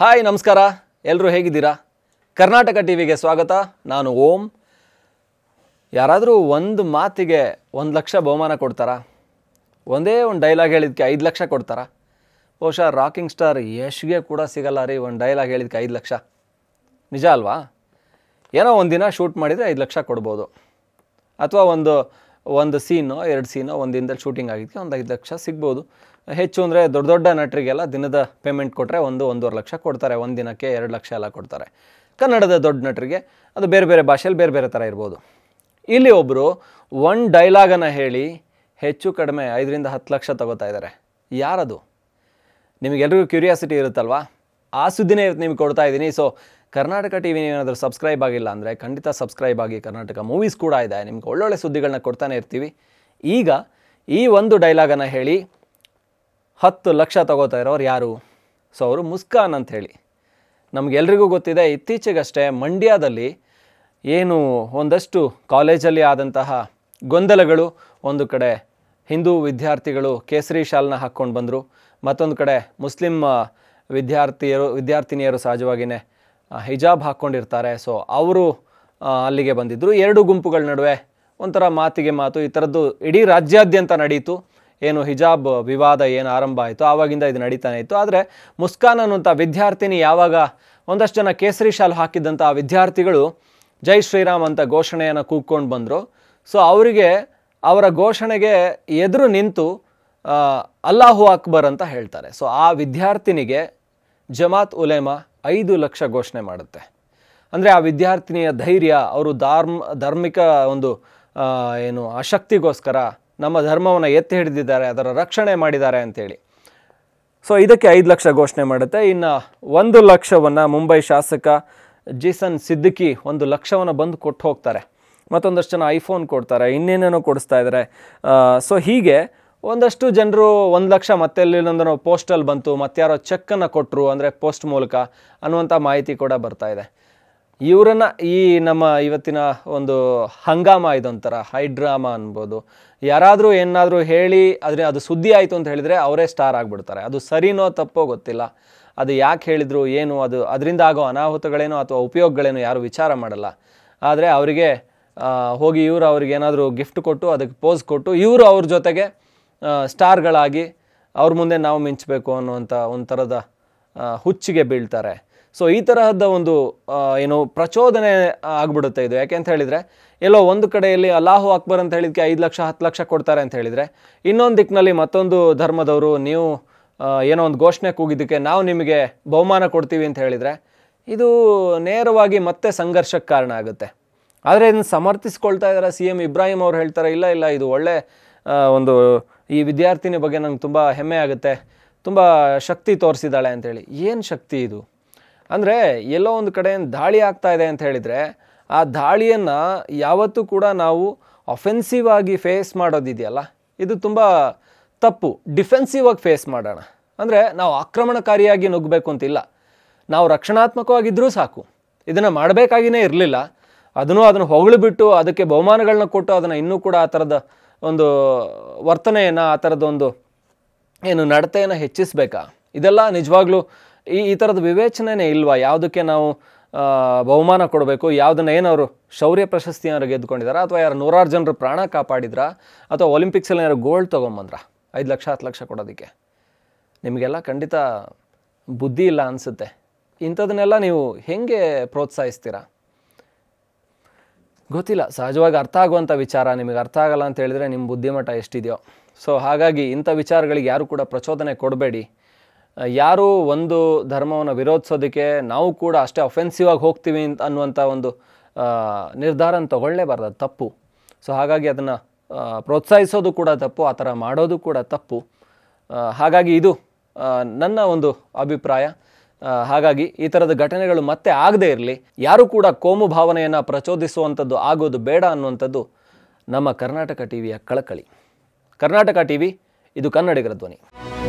hi ನಮಸ್ಕಾರ ಎಲ್ಲರೂ ಹೇಗಿದ್ದೀರಾ ಕರ್ನಾಟಕ ಟಿ ವಿಗೆ ಸ್ವಾಗತ ನಾನು ಓಂ ಯಾರಾದರೂ ಒಂದು ಮಾತಿಗೆ ಒಂದು ಲಕ್ಷ ಬಹುಮಾನ ಕೊಡ್ತಾರಾ ಒಂದೇ ಒಂದು ಡೈಲಾಗ್ ಹೇಳಿದಕ್ಕೆ ಐದು ಲಕ್ಷ ಕೊಡ್ತಾರಾ ಬಹುಶಃ ರಾಕಿಂಗ್ ಸ್ಟಾರ್ ಯಶ್ಗೆ ಕೂಡ ಸಿಗಲ್ಲ ರೀ ಒಂದು ಡೈಲಾಗ್ ಹೇಳಿದಕ್ಕೆ ಐದು ಲಕ್ಷ ನಿಜ ಅಲ್ವಾ ಏನೋ ಒಂದು ದಿನ ಶೂಟ್ ಮಾಡಿದರೆ ಐದು ಲಕ್ಷ ಕೊಡ್ಬೋದು ಅಥವಾ ಒಂದು ಒಂದು ಸೀನೋ ಎರಡು ಸೀನೋ ಒಂದು ದಿನದಲ್ಲಿ ಶೂಟಿಂಗ್ ಆಗಿದ್ದಕ್ಕೆ ಒಂದು ಐದು ಲಕ್ಷ ಸಿಗ್ಬೋದು ಹೆಚ್ಚು ಅಂದರೆ ದೊಡ್ಡ ದೊಡ್ಡ ನಟರಿಗೆಲ್ಲ ದಿನದ ಪೇಮೆಂಟ್ ಕೊಟ್ಟರೆ ಒಂದು ಒಂದೂವರೆ ಲಕ್ಷ ಕೊಡ್ತಾರೆ ಒಂದು ದಿನಕ್ಕೆ ಎರಡು ಲಕ್ಷ ಎಲ್ಲ ಕೊಡ್ತಾರೆ ಕನ್ನಡದ ದೊಡ್ಡ ನಟರಿಗೆ ಅದು ಬೇರೆ ಬೇರೆ ಭಾಷೆಯಲ್ಲಿ ಬೇರೆ ಬೇರೆ ಥರ ಇರ್ಬೋದು ಇಲ್ಲಿ ಒಬ್ಬರು ಒನ್ ಡೈಲಾಗನ್ನು ಹೇಳಿ ಹೆಚ್ಚು ಕಡಿಮೆ ಐದರಿಂದ ಹತ್ತು ಲಕ್ಷ ತಗೋತಾ ಇದ್ದಾರೆ ಯಾರದು ನಿಮಗೆಲ್ರಿಗೂ ಕ್ಯೂರಿಯಾಸಿಟಿ ಇರುತ್ತಲ್ವಾ ಆ ಸುದ್ದಿನೇ ಇವತ್ತು ನಿಮ್ಗೆ ಕೊಡ್ತಾ ಇದ್ದೀನಿ ಸೊ ಕರ್ನಾಟಕ ಟಿ ವಿ ಏನಾದರೂ ಸಬ್ಸ್ಕ್ರೈಬ್ ಆಗಿಲ್ಲ ಅಂದರೆ ಖಂಡಿತ ಸಬ್ಸ್ಕ್ರೈಬ್ ಆಗಿ ಕರ್ನಾಟಕ ಮೂವೀಸ್ ಕೂಡ ಇದೆ ನಿಮ್ಗೆ ಒಳ್ಳೊಳ್ಳೆ ಸುದ್ದಿಗಳನ್ನ ಕೊಡ್ತಾನೆ ಇರ್ತೀವಿ ಈಗ ಈ ಒಂದು ಡೈಲಾಗನ್ನು ಹೇಳಿ ಹತ್ತು ಲಕ್ಷ ತಗೋತಾ ಇರೋರು ಯಾರು ಸೊ ಅವರು ಮುಸ್ಕಾನ್ ಅಂತ ಹೇಳಿ ನಮಗೆಲ್ರಿಗೂ ಗೊತ್ತಿದೆ ಇತ್ತೀಚೆಗಷ್ಟೇ ಮಂಡ್ಯದಲ್ಲಿ ಏನು ಒಂದಷ್ಟು ಕಾಲೇಜಲ್ಲಿ ಆದಂತಹ ಗೊಂದಲಗಳು ಒಂದು ಕಡೆ ಹಿಂದೂ ವಿದ್ಯಾರ್ಥಿಗಳು ಕೇಸರಿ ಶಾಲ್ನ ಹಾಕ್ಕೊಂಡು ಬಂದರು ಮತ್ತೊಂದು ಕಡೆ ಮುಸ್ಲಿಂ ವಿದ್ಯಾರ್ಥಿಯರು ವಿದ್ಯಾರ್ಥಿನಿಯರು ಸಹಜವಾಗಿಯೇ ಹಿಜಾಬ್ ಹಾಕ್ಕೊಂಡಿರ್ತಾರೆ ಸೊ ಅವರು ಅಲ್ಲಿಗೆ ಬಂದಿದ್ದರು ಎರಡು ಗುಂಪುಗಳ ನಡುವೆ ಒಂಥರ ಮಾತಿಗೆ ಮಾತು ಈ ಥರದ್ದು ಇಡೀ ರಾಜ್ಯಾದ್ಯಂತ ನಡೆಯಿತು ಏನು ಹಿಜಾಬ್ ವಿವಾದ ಏನು ಆರಂಭ ಆಯಿತು ಆವಾಗಿಂದ ಇದು ನಡೀತಾನೆ ಇತ್ತು ಆದರೆ ಮುಸ್ಕಾನ್ ಅನ್ನುವಂಥ ವಿದ್ಯಾರ್ಥಿನಿ ಯಾವಾಗ ಒಂದಷ್ಟು ಜನ ಕೇಸರಿ ಶಾಲು ಹಾಕಿದ್ದಂಥ ವಿದ್ಯಾರ್ಥಿಗಳು ಜೈ ಶ್ರೀರಾಮ್ ಅಂತ ಘೋಷಣೆಯನ್ನು ಕೂಗ್ಕೊಂಡು ಬಂದರು ಸೊ ಅವರಿಗೆ ಅವರ ಘೋಷಣೆಗೆ ಎದುರು ನಿಂತು ಅಲ್ಲಾಹು ಅಕ್ಬರ್ ಅಂತ ಹೇಳ್ತಾರೆ ಸೊ ಆ ವಿದ್ಯಾರ್ಥಿನಿಗೆ ಜಮಾತ್ ಉಲೇಮಾ ಐದು ಲಕ್ಷ ಘೋಷಣೆ ಮಾಡುತ್ತೆ ಅಂದರೆ ಆ ವಿದ್ಯಾರ್ಥಿನಿಯ ಧೈರ್ಯ ಅವರು ಧಾರ್ಮ ಧಾರ್ಮಿಕ ಒಂದು ಏನು ಆಶಕ್ತಿಗೋಸ್ಕರ ನಮ್ಮ ಧರ್ಮವನ್ನು ಎತ್ತಿ ಹಿಡಿದಿದ್ದಾರೆ ಅದರ ರಕ್ಷಣೆ ಮಾಡಿದ್ದಾರೆ ಅಂತೇಳಿ ಸೊ ಇದಕ್ಕೆ ಐದು ಲಕ್ಷ ಘೋಷಣೆ ಮಾಡುತ್ತೆ ಇನ್ನು ಒಂದು ಲಕ್ಷವನ್ನು ಮುಂಬೈ ಶಾಸಕ ಜಿಸನ್ ಸಿದ್ದಿಕಿ ಒಂದು ಲಕ್ಷವನ್ನು ಬಂದು ಕೊಟ್ಟು ಹೋಗ್ತಾರೆ ಮತ್ತೊಂದಷ್ಟು ಜನ ಐಫೋನ್ ಕೊಡ್ತಾರೆ ಇನ್ನೇನೇನೋ ಕೊಡಿಸ್ತಾ ಇದ್ದಾರೆ ಸೊ ಹೀಗೆ ಒಂದಷ್ಟು ಜನರು ಒಂದು ಲಕ್ಷ ಮತ್ತೆ ಮತ್ತೆಲ್ಲಿಲ್ಲೊಂದನೋ ಪೋಸ್ಟಲ್ಲಿ ಬಂತು ಮತ್ತಾರೋ ಚೆಕ್ಕನ್ನು ಕೊಟ್ಟರು ಅಂದರೆ ಪೋಸ್ಟ್ ಮೂಲಕ ಅನ್ನುವಂಥ ಮಾಹಿತಿ ಕೂಡ ಬರ್ತಾ ಇದೆ ಇವರನ್ನು ಈ ನಮ್ಮ ಇವತ್ತಿನ ಒಂದು ಹಂಗಾಮ ಇದೊಂಥರ ಹೈಡ್ರಾಮಾ ಅನ್ಬೋದು ಯಾರಾದರೂ ಏನಾದರೂ ಹೇಳಿ ಆದರೆ ಅದು ಸುದ್ದಿ ಆಯಿತು ಅಂತ ಹೇಳಿದರೆ ಅವರೇ ಸ್ಟಾರ್ ಆಗಿಬಿಡ್ತಾರೆ ಅದು ಸರಿನೋ ತಪ್ಪೋ ಗೊತ್ತಿಲ್ಲ ಅದು ಯಾಕೆ ಹೇಳಿದರು ಏನು ಅದು ಅದರಿಂದ ಆಗೋ ಅನಾಹುತಗಳೇನೋ ಅಥವಾ ಉಪಯೋಗಗಳೇನೋ ಯಾರು ವಿಚಾರ ಮಾಡಲ್ಲ ಆದರೆ ಅವರಿಗೆ ಹೋಗಿ ಇವರು ಅವ್ರಿಗೆ ಏನಾದರೂ ಗಿಫ್ಟ್ ಕೊಟ್ಟು ಅದಕ್ಕೆ ಪೋಸ್ ಕೊಟ್ಟು ಇವರು ಅವ್ರ ಜೊತೆಗೆ ಸ್ಟಾರ್ಗಳಾಗಿ ಅವ್ರ ಮುಂದೆ ನಾವು ಮಿಂಚಬೇಕು ಅನ್ನುವಂಥ ಒಂಥರದ ಹುಚ್ಚಿಗೆ ಬೀಳ್ತಾರೆ ಸೊ ಈ ತರಹದ ಒಂದು ಏನು ಪ್ರಚೋದನೆ ಆಗ್ಬಿಡುತ್ತೆ ಇದು ಯಾಕೆ ಅಂತ ಹೇಳಿದರೆ ಎಲ್ಲೋ ಒಂದು ಕಡೆಯಲ್ಲಿ ಅಲ್ಲಾಹು ಅಕ್ಬರ್ ಅಂತ ಹೇಳಿದಕ್ಕೆ ಐದು ಲಕ್ಷ ಹತ್ತು ಲಕ್ಷ ಕೊಡ್ತಾರೆ ಅಂತ ಹೇಳಿದರೆ ಇನ್ನೊಂದು ದಿಕ್ಕಿನಲ್ಲಿ ಮತ್ತೊಂದು ಧರ್ಮದವರು ನೀವು ಏನೋ ಒಂದು ಘೋಷಣೆ ಕೂಗಿದ್ದಕ್ಕೆ ನಾವು ನಿಮಗೆ ಬಹುಮಾನ ಕೊಡ್ತೀವಿ ಅಂತ ಹೇಳಿದರೆ ಇದು ನೇರವಾಗಿ ಮತ್ತೆ ಸಂಘರ್ಷಕ್ಕೆ ಕಾರಣ ಆಗುತ್ತೆ ಆದರೆ ಇದನ್ನು ಸಮರ್ಥಿಸ್ಕೊಳ್ತಾ ಇದ್ದಾರೆ ಸಿ ಎಮ್ ಇಬ್ರಾಹಿಂ ಅವ್ರು ಹೇಳ್ತಾರೆ ಇಲ್ಲ ಇಲ್ಲ ಇದು ಒಳ್ಳೆ ಒಂದು ಈ ವಿದ್ಯಾರ್ಥಿನಿ ಬಗ್ಗೆ ನಂಗೆ ತುಂಬ ಹೆಮ್ಮೆ ಆಗುತ್ತೆ ತುಂಬ ಶಕ್ತಿ ತೋರಿಸಿದ್ದಾಳೆ ಅಂಥೇಳಿ ಏನು ಶಕ್ತಿ ಇದು ಅಂದರೆ ಎಲ್ಲೋ ಒಂದು ಕಡೆ ದಾಳಿ ಆಗ್ತಾ ಇದೆ ಅಂತ ಹೇಳಿದರೆ ಆ ದಾಳಿಯನ್ನು ಯಾವತ್ತೂ ಕೂಡ ನಾವು ಅಫೆನ್ಸಿವ್ ಆಗಿ ಫೇಸ್ ಮಾಡೋದಿದೆಯಲ್ಲ ಇದು ತುಂಬ ತಪ್ಪು ಡಿಫೆನ್ಸಿವ್ ಆಗಿ ಫೇಸ್ ಮಾಡೋಣ ಅಂದರೆ ನಾವು ಆಕ್ರಮಣಕಾರಿಯಾಗಿ ನುಗ್ಗಬೇಕು ಅಂತಿಲ್ಲ ನಾವು ರಕ್ಷಣಾತ್ಮಕವಾಗಿದ್ದರೂ ಸಾಕು ಇದನ್ನು ಮಾಡಬೇಕಾಗಿಯೇ ಇರಲಿಲ್ಲ ಅದನ್ನು ಅದನ್ನು ಹೊಗಳ್ಬಿಟ್ಟು ಅದಕ್ಕೆ ಬಹುಮಾನಗಳನ್ನ ಕೊಟ್ಟು ಅದನ್ನು ಇನ್ನೂ ಕೂಡ ಆ ಥರದ ಒಂದು ವರ್ತನೆಯನ್ನು ಆ ಥರದ ಒಂದು ಏನು ನಡತೆಯನ್ನು ಹೆಚ್ಚಿಸಬೇಕಾ ಇದೆಲ್ಲ ನಿಜವಾಗ್ಲೂ ಈ ಈ ಥರದ ವಿವೇಚನೆ ಇಲ್ವಾ ಯಾವುದಕ್ಕೆ ನಾವು ಬಹುಮಾನ ಕೊಡಬೇಕು ಯಾವುದನ್ನ ಏನವರು ಶೌರ್ಯ ಪ್ರಶಸ್ತಿಯನ್ನು ಗೆದ್ದುಕೊಂಡಿದ್ದಾರೆ ಅಥವಾ ಯಾರು ನೂರಾರು ಜನರು ಪ್ರಾಣ ಕಾಪಾಡಿದ್ರ ಅಥವಾ ಒಲಿಂಪಿಕ್ಸಲ್ಲಿ ಏನಾರು ಗೋಲ್ಡ್ ತೊಗೊಂಬಂದ್ರ ಐದು ಲಕ್ಷ ಹತ್ತು ಲಕ್ಷ ಕೊಡೋದಕ್ಕೆ ನಿಮಗೆಲ್ಲ ಖಂಡಿತ ಬುದ್ಧಿ ಇಲ್ಲ ಅನಿಸುತ್ತೆ ಇಂಥದನ್ನೆಲ್ಲ ನೀವು ಹೇಗೆ ಪ್ರೋತ್ಸಾಹಿಸ್ತೀರಾ ಗೊತ್ತಿಲ್ಲ ಸಹಜವಾಗಿ ಅರ್ಥ ಆಗುವಂಥ ವಿಚಾರ ನಿಮಗೆ ಅರ್ಥ ಆಗಲ್ಲ ಅಂತ ಹೇಳಿದ್ರೆ ನಿಮ್ಮ ಬುದ್ಧಿಮಟ್ಟ ಎಷ್ಟಿದೆಯೋ ಸೊ ಹಾಗಾಗಿ ಇಂಥ ವಿಚಾರಗಳಿಗೆ ಯಾರು ಕೂಡ ಪ್ರಚೋದನೆ ಕೊಡಬೇಡಿ ಯಾರು ಒಂದು ಧರ್ಮವನ್ನು ವಿರೋಧಿಸೋದಕ್ಕೆ ನಾವು ಕೂಡ ಅಷ್ಟೇ ಅಫೆನ್ಸಿವ್ ಆಗಿ ಹೋಗ್ತೀವಿ ಅಂತ ಅನ್ನುವಂಥ ಒಂದು ನಿರ್ಧಾರನ ತಗೊಳ್ಳೇಬಾರ್ದು ಅದು ತಪ್ಪು ಸೊ ಹಾಗಾಗಿ ಅದನ್ನು ಪ್ರೋತ್ಸಾಹಿಸೋದು ಕೂಡ ತಪ್ಪು ಆ ಥರ ಮಾಡೋದು ಕೂಡ ತಪ್ಪು ಹಾಗಾಗಿ ಇದು ನನ್ನ ಒಂದು ಅಭಿಪ್ರಾಯ ಹಾಗಾಗಿ ಈ ಥರದ ಘಟನೆಗಳು ಮತ್ತೆ ಆಗದೇ ಇರಲಿ ಯಾರೂ ಕೂಡ ಕೋಮು ಭಾವನೆಯನ್ನು ಪ್ರಚೋದಿಸುವಂಥದ್ದು ಆಗೋದು ಬೇಡ ಅನ್ನುವಂಥದ್ದು ನಮ್ಮ ಕರ್ನಾಟಕ ಟಿ ವಿಯ ಕಳಕಳಿ ಕರ್ನಾಟಕ ಟಿ ವಿ ಇದು ಕನ್ನಡಿಗರ ಧ್ವನಿ